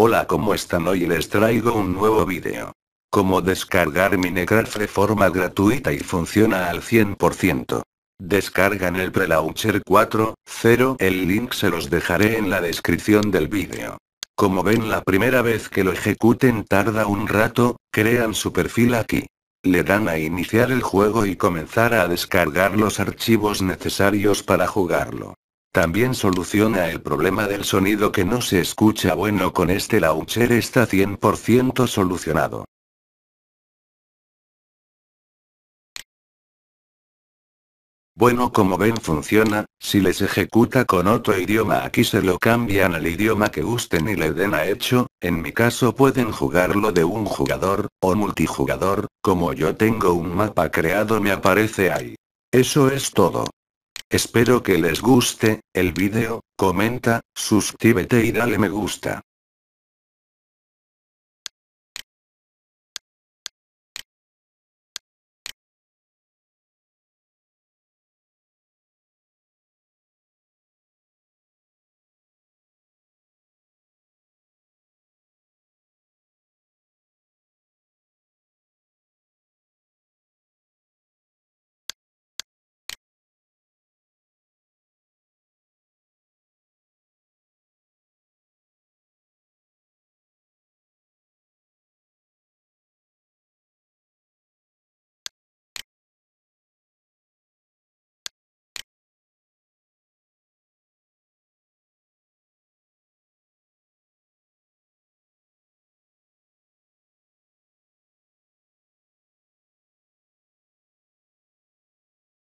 Hola ¿cómo están? Hoy les traigo un nuevo vídeo. Cómo descargar Minecraft de forma gratuita y funciona al 100%. Descargan el Prelauncher 4.0, el link se los dejaré en la descripción del vídeo. Como ven la primera vez que lo ejecuten tarda un rato, crean su perfil aquí. Le dan a iniciar el juego y comenzar a descargar los archivos necesarios para jugarlo. También soluciona el problema del sonido que no se escucha bueno con este launcher está 100% solucionado. Bueno como ven funciona, si les ejecuta con otro idioma aquí se lo cambian al idioma que gusten y le den a hecho, en mi caso pueden jugarlo de un jugador, o multijugador, como yo tengo un mapa creado me aparece ahí. Eso es todo. Espero que les guste, el video, comenta, suscríbete y dale me gusta.